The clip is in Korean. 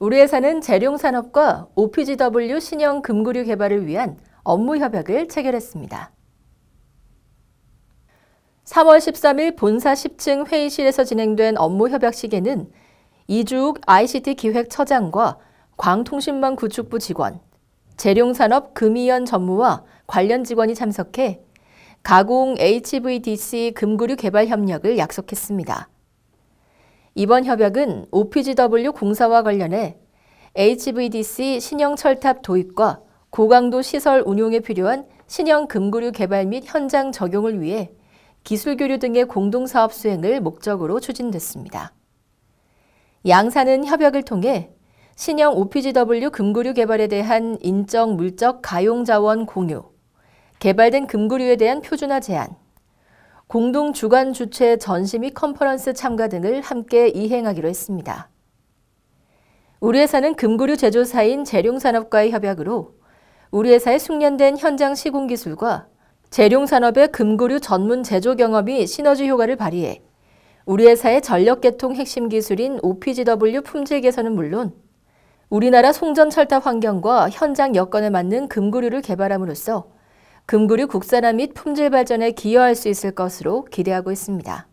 우리 회사는 재룡산업과 OPGW 신형 금구류 개발을 위한 업무 협약을 체결했습니다. 3월 13일 본사 10층 회의실에서 진행된 업무 협약 시에는 이주욱 ICT 기획처장과 광통신망 구축부 직원, 재룡산업 금이연 전무와 관련 직원이 참석해 가공 HVDC 금구류 개발 협력을 약속했습니다. 이번 협약은 OPGW 공사와 관련해 HVDC 신형 철탑 도입과 고강도 시설 운용에 필요한 신형 금고류 개발 및 현장 적용을 위해 기술 교류 등의 공동 사업 수행을 목적으로 추진됐습니다. 양사는 협약을 통해 신형 OPGW 금구류 개발에 대한 인적 물적 가용 자원 공유, 개발된 금구류에 대한 표준화 제한, 공동 주관 주최 전시및 컨퍼런스 참가 등을 함께 이행하기로 했습니다. 우리 회사는 금고류 제조사인 재룡산업과의 협약으로 우리 회사의 숙련된 현장 시공 기술과 재룡산업의 금고류 전문 제조 경험이 시너지 효과를 발휘해 우리 회사의 전력계통 핵심 기술인 OPGW 품질 개선은 물론 우리나라 송전 철탑 환경과 현장 여건에 맞는 금고류를 개발함으로써 금구류 국산화 및 품질 발전에 기여할 수 있을 것으로 기대하고 있습니다.